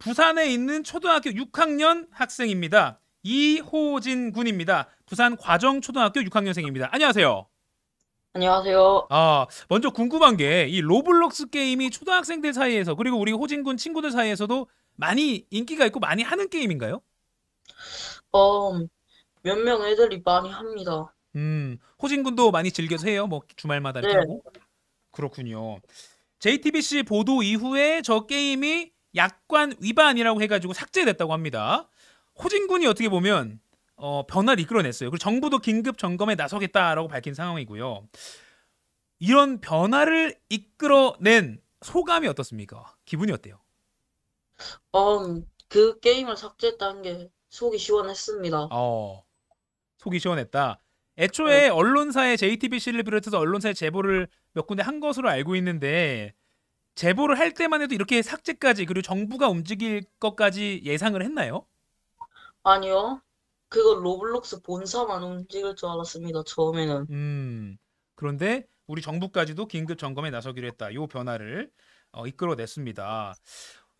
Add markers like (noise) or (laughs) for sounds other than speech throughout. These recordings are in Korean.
부산에 있는 초등학교 6학년 학생입니다. 이호진 군입니다. 부산 과정초등학교 6학년생입니다. 안녕하세요. 안녕하세요. 아, 먼저 궁금한 게 이 로블록스 게임이 초등학생들 사이에서 그리고 우리 호진 군 친구들 사이에서도 많이 인기가 있고 많이 하는 게임인가요? 어, 음, 몇명 애들이 많이 합니다. 음, 호진 군도 많이 즐겨서 해요. 뭐 주말마다 이렇게 네. 하고. 그렇군요. JTBC 보도 이후에 저 게임이 약관 위반이라고 해가지고 삭제됐다고 합니다. 호진군이 어떻게 보면 어, 변화를 이끌어냈어요. 그리고 정부도 긴급 점검에 나서겠다라고 밝힌 상황이고요. 이런 변화를 이끌어낸 소감이 어떻습니까? 기분이 어때요? 어, 그 게임을 삭제했다는 게 속이 시원했습니다. 어, 속이 시원했다. 애초에 네. 언론사의 JTBC를 비롯해서 언론사의 제보를 몇 군데 한 것으로 알고 있는데 제보를 할 때만 해도 이렇게 삭제까지 그리고 정부가 움직일 것까지 예상을 했나요? 아니요. 그거 로블록스 본사만 움직일 줄 알았습니다. 처음에는. 음. 그런데 우리 정부까지도 긴급 점검에 나서기로 했다. 요 변화를 어, 이끌어냈습니다.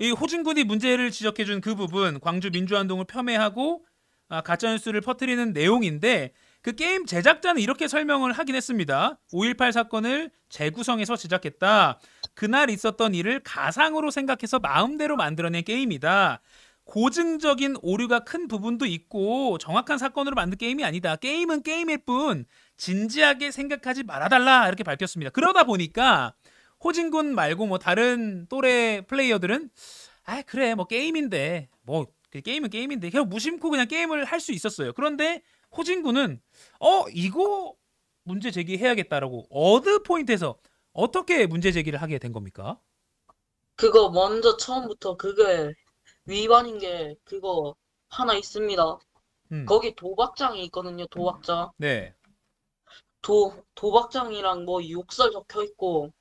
이 호진군이 문제를 지적해준 그 부분, 광주 민주화운동을 폄훼하고 아, 가짜뉴스를 퍼뜨리는 내용인데 그 게임 제작자는 이렇게 설명을 하긴 했습니다. 5.18 사건을 재구성해서 제작했다. 그날 있었던 일을 가상으로 생각해서 마음대로 만들어낸 게임이다. 고증적인 오류가 큰 부분도 있고 정확한 사건으로 만든 게임이 아니다. 게임은 게임일 뿐 진지하게 생각하지 말아달라 이렇게 밝혔습니다. 그러다 보니까 호진군 말고 뭐 다른 또래 플레이어들은 아 그래 뭐 게임인데 뭐 그 게임은 게임인데 그냥 무심코 그냥 게임을 할 수 있었어요. 그런데 호진군은 어 이거 문제 제기해야겠다라고 어드 포인트에서 어떻게 문제 제기를 하게 된 겁니까? 그거 먼저 처음부터 그게 위반인 게 그거 하나 있습니다. 음. 거기 도박장이 있거든요. 도박장. 네. 도 도박장이랑 뭐 욕설 적혀 있고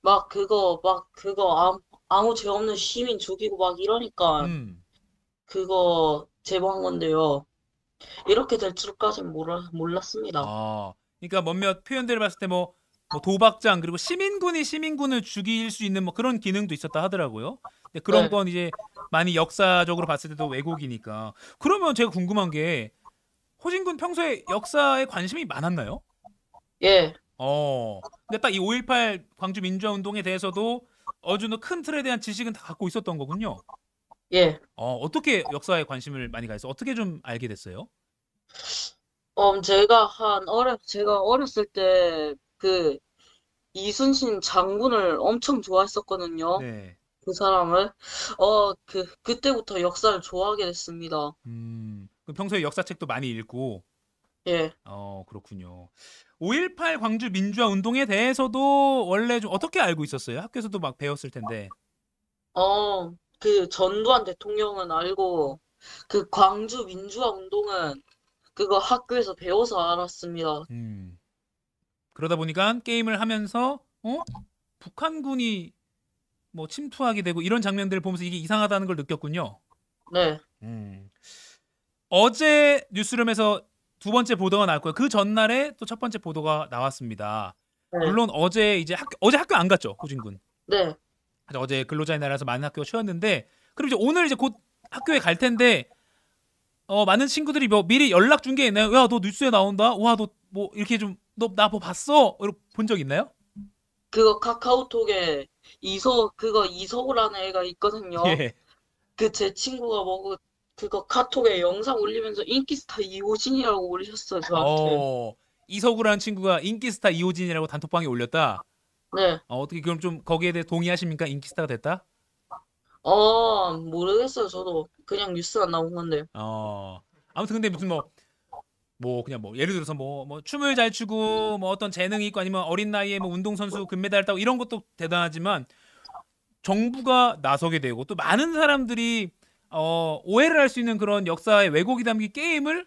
막 그거 막 그거 아무, 아무 죄 없는 시민 죽이고 막 이러니까 음. 그거 제보한 건데요. 이렇게 될 줄까진 몰랐습니다. 아, 그러니까 몇몇 표현들을 봤을 때뭐 뭐 도박장 그리고 시민군이 시민군을 죽일 수 있는 뭐 그런 기능도 있었다 하더라고요. 근데 그런 네. 건 이제 많이 역사적으로 봤을 때도 왜곡이니까. 그러면 제가 궁금한 게 호진군 평소에 역사에 관심이 많았나요? 예. 어. 근데 딱 이 5.18 광주 민주화 운동에 대해서도 어느 정도 큰 틀에 대한 지식은 다 갖고 있었던 거군요. 예. 어, 어떻게 역사에 관심을 많이 가했어 어떻게 좀 알게 됐어요? 음, 제가 한 어렸 제가 어렸을 때그 이순신 장군을 엄청 좋아했었거든요. 네. 그 사람을 어그 그때부터 역사를 좋아하게 됐습니다. 음, 평소에 역사책도 많이 읽고. 예. 어 그렇군요. 5.18 광주 민주화 운동에 대해서도 원래 좀 어떻게 알고 있었어요? 학교에서도 막 배웠을 텐데. 어, 그 전두환 대통령은 알고 그 광주 민주화 운동은 그거 학교에서 배워서 알았습니다. 음. 그러다 보니까 게임을 하면서 어 북한군이 뭐 침투하게 되고 이런 장면들을 보면서 이게 이상하다는 걸 느꼈군요. 네. 음. 어제 뉴스룸에서 두 번째 보도가 나왔고요. 그 전날에 또 첫 번째 보도가 나왔습니다. 네. 물론 어제 이제 학교, 어제 학교 안 갔죠, 호진군. 네. 어제 근로자의 날에서 많은 학교가 쉬었는데 그럼 이제 오늘 이제 곧 학교에 갈 텐데 어 많은 친구들이 뭐 미리 연락 준 게 있나요? 야너 뉴스에 나온다. 와 너 뭐 이렇게 좀 너나뭐 봤어? 본 적 있나요? 그거 카카오톡에 이소 그거 이소라는 애가 있거든요. 예. 그제 친구가 먹은 뭐 그, 그거 카톡에 영상 올리면서 인기스타 이호진이라고 올리셨어요 저한테. 어, 이서구라는 친구가 인기스타 이호진이라고 단톡방에 올렸다. 네. 어, 떻게 그럼 좀 거기에 대해 동의하십니까? 인기스타가 됐다? 어 모르겠어요 저도 그냥 뉴스가 나온 건데. 어 아무튼 근데 무슨 뭐뭐 그냥 뭐 예를 들어서 뭐뭐 뭐 춤을 잘 추고 뭐 어떤 재능이 있고 아니면 어린 나이에 뭐 운동 선수 금메달 따고 이런 것도 대단하지만 정부가 나서게 되고 또 많은 사람들이 어 오해를 할 수 있는 그런 역사의 왜곡이 담긴 게임을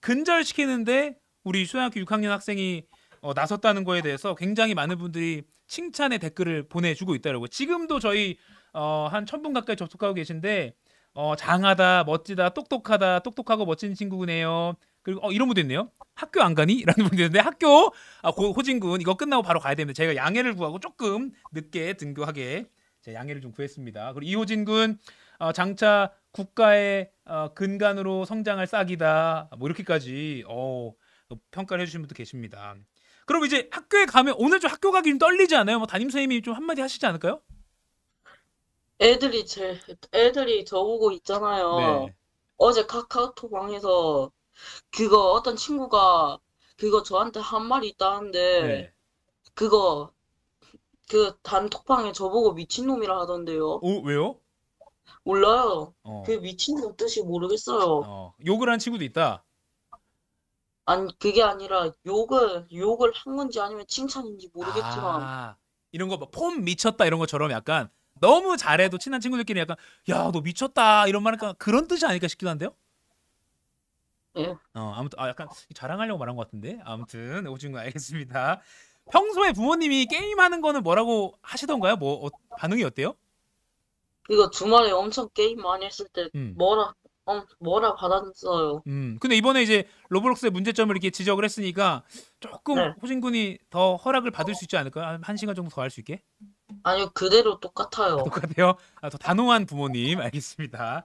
근절시키는데 우리 초등학교 6학년 학생이 어, 나섰다는 거에 대해서 굉장히 많은 분들이 칭찬의 댓글을 보내주고 있다라고 지금도 저희 어, 한천 분 가까이 접속하고 계신데 어, 장하다 멋지다 똑똑하다 똑똑하고 멋진 친구네요 그리고 어 이런 분도 있네요. 학교 안 가니? (laughs) 라는 분도 있는데 학교 아, 고, 호진군 이거 끝나고 바로 가야 됩니다. 저희가 양해를 구하고 조금 늦게 등교하게 제 양해를 좀 구했습니다. 그리고 이호진 군 어, 장차 국가의 어, 근간으로 성장할 싹이다. 뭐 이렇게까지 어, 평가를 해주신 분도 계십니다. 그럼 이제 학교에 가면 오늘 좀 학교 가기 좀 떨리지 않아요? 뭐 담임 선생님이 좀 한마디 하시지 않을까요? 애들이 제 애들이 저보고 있잖아요. 네. 어제 카카오톡방에서 그거 어떤 친구가 그거 저한테 한 말이 있다는데 네. 그거 그 단톡방에 저보고 미친놈이라 하던데요. 오 어, 왜요? 몰라요. 어. 그 미친놈 뜻이 모르겠어요. 어. 욕을 한 친구도 있다. 아니 그게 아니라 욕을 욕을 한 건지 아니면 칭찬인지 모르겠지만 아, 이런 거폼 미쳤다 이런 것처럼 약간 너무 잘해도 친한 친구들끼리 약간 야 너 미쳤다 이런 말하니까 그런 뜻이 아닐까 싶기도 한데요. 네. 어 아무튼 아 약간 자랑하려고 말한 것 같은데 아무튼 오징어 알겠습니다. 평소에 부모님이 게임하는 거는 뭐라고 하시던가요? 뭐 어, 반응이 어때요? 이거 주말에 엄청 게임 많이 했을 때 음. 뭐라 어, 뭐라 받았어요. 음 근데 이번에 이제 로블록스의 문제점을 이렇게 지적을 했으니까 조금 네. 호진 군이 더 허락을 받을 수 있지 않을까요? 한 시간 정도 더 할 수 있게? 아니요 그대로 똑같아요. 똑같아요? 아, 더 단호한 부모님 알겠습니다.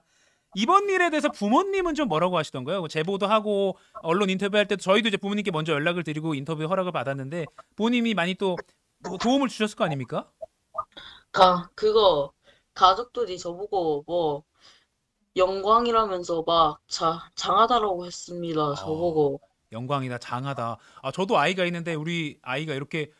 이번 일에 대해서 부모님은 좀 뭐라고 하시던가요? 뭐 제보도 하고 언론 인터뷰할 때도 저희도 이제 부모님께 먼저 연락을 드리고 인터뷰 허락을 받았는데 부모님이 많이 또 뭐 도움을 주셨을 거 아닙니까? 가 그거 가족들이 저보고 뭐 영광이라면서 막 자, 장하다라고 했습니다. 아, 저보고 영광이다 장하다. 아 저도 아이가 있는데 우리 아이가 이렇게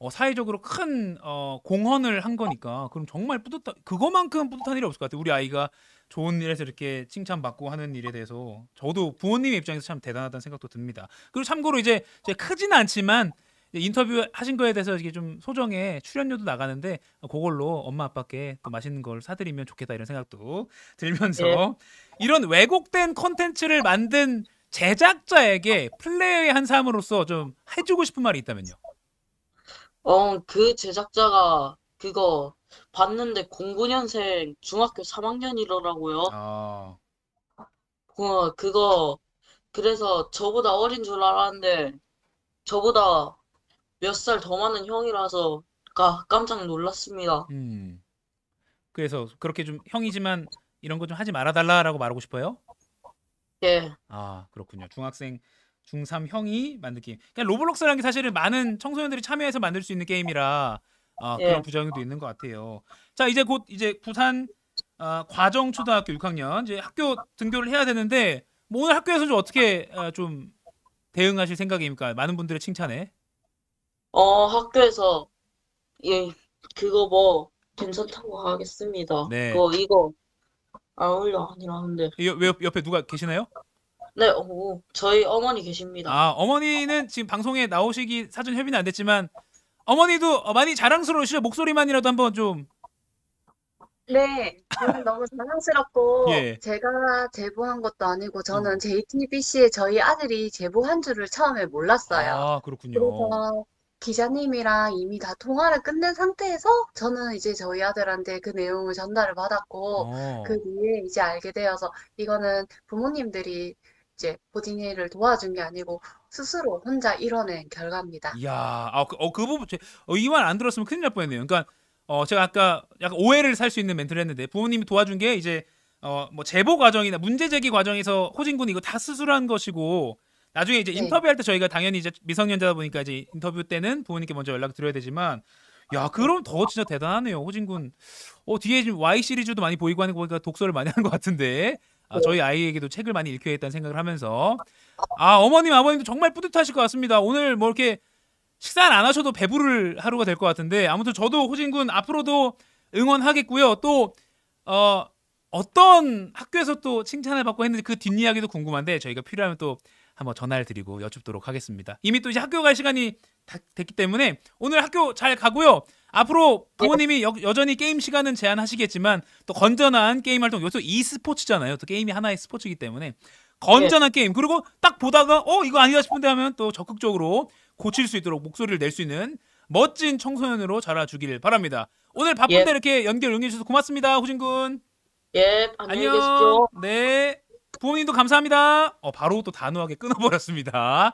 어, 사회적으로 큰 어, 공헌을 한 거니까 그럼 정말 뿌듯한 그거만큼 뿌듯한 일이 없을 것 같아요. 우리 아이가 좋은 일에서 이렇게 칭찬받고 하는 일에 대해서 저도 부모님 입장에서 참 대단하다는 생각도 듭니다. 그리고 참고로 이제 제 크진 않지만 인터뷰 하신 거에 대해서 이게 좀소정의 출연료도 나가는데 그걸로 엄마 아빠께 또 맛있는 걸 사드리면 좋겠다 이런 생각도 들면서 네. 이런 왜곡된 콘텐츠를 만든 제작자에게 플레이의 한 사람으로서 좀 해주고 싶은 말이 있다면요. 어, 그 제작자가 그거 봤는데 09년생 중학교 3학년이더라고요. 아, 그거 그래서 저보다 어린 줄 알았는데 저보다 몇 살 더 많은 형이라서 깜짝 놀랐습니다. 음. 그래서 그렇게 좀 형이지만 이런 거 좀 하지 말아달라라고 말하고 싶어요? 예, 아, 그렇군요. 중학생 중3 형이 만든 게임. 그러니까 로블록스라는 게 사실은 많은 청소년들이 참여해서 만들 수 있는 게임이라 아, 예. 그런 예. 부작용도 있는 것 같아요. 자 이제 곧 이제 부산 어, 아, 과정 초등학교 6학년 이제 학교 등교를 해야 되는데 뭐 오늘 학교에서 좀 어떻게 어, 좀 대응하실 생각입니까? 많은 분들의 칭찬에. 어 학교에서 예 그거 뭐 괜찮다고 하겠습니다. 네. 그거 이거 아울려 아니라는데. 왜 옆에 누가 계시나요? 네, 오, 어, 저희 어머니 계십니다. 아 어머니는 지금 방송에 나오시기 사전 협의는 안 됐지만 어머니도 어, 많이 자랑스러우시죠? 목소리만이라도 한번 좀. 네, 저는 너무 자랑스럽고 (laughs) 예. 제가 제보한 것도 아니고 저는 어. 음. JTBC에 저희 아들이 제보한 줄을 처음에 몰랐어요. 아, 그렇군요. 기자님이랑 이미 다 통화를 끝낸 상태에서 저는 이제 저희 아들한테 그 내용을 전달을 받았고 어. 그 뒤에 이제 알게 되어서 이거는 부모님들이 이제 보디니를 도와준 게 아니고 스스로 혼자 이뤄낸 결과입니다. 이야, 아, 그, 어, 그 부분, 어, 이말 안 들었으면 큰일 날 뻔했네요. 그러니까, 어, 제가 아까 약간 오해를 살 수 있는 멘트를 했는데, 부모님이 도와준 게 이제, 어, 뭐, 제보 과정이나 문제 제기 과정에서 호진군이 이거 다 스스로 한 것이고, 나중에 이제 네. 인터뷰할 때 저희가 당연히 이제 미성년자다 보니까 이제 인터뷰 때는 부모님께 먼저 연락 드려야 되지만, 야, 아, 네. 그럼 더 진짜 대단하네요, 호진군. 어, 뒤에 지금 Y 시리즈도 많이 보이고 하는 거 보니까 독서를 많이 한 것 같은데. 아, 저희 네. 아이에게도 책을 많이 읽혀야했다는 생각을 하면서 아 어머님 아버님도 정말 뿌듯하실 것 같습니다. 오늘 뭐 이렇게 식사는 안 하셔도 배부를 하루가 될 것 같은데 아무튼 저도 호진군 앞으로도 응원하겠고요. 또 어, 어떤 학교에서 또 칭찬을 받고 했는지 그 뒷이야기도 궁금한데 저희가 필요하면 또 한번 전화를 드리고 여쭙도록 하겠습니다. 이미 또 이제 학교 갈 시간이 다 됐기 때문에 오늘 학교 잘 가고요. 앞으로 부모님이 여, 여전히 게임 시간은 제한하시겠지만 또 건전한 게임 활동 요소 e스포츠잖아요. 또 게임이 하나의 스포츠이기 때문에 건전한 네. 게임 그리고 딱 보다가 어 이거 아니다 싶은데 하면 또 적극적으로 고칠 수 있도록 목소리를 낼 수 있는 멋진 청소년으로 자라주길 바랍니다. 오늘 바쁜데 예. 이렇게 연결 연결해 주셔서 고맙습니다, 호진군. 예, 안녕 히 계십시오. 네, 부모님도 감사합니다. 어, 바로 또 단호하게 끊어버렸습니다.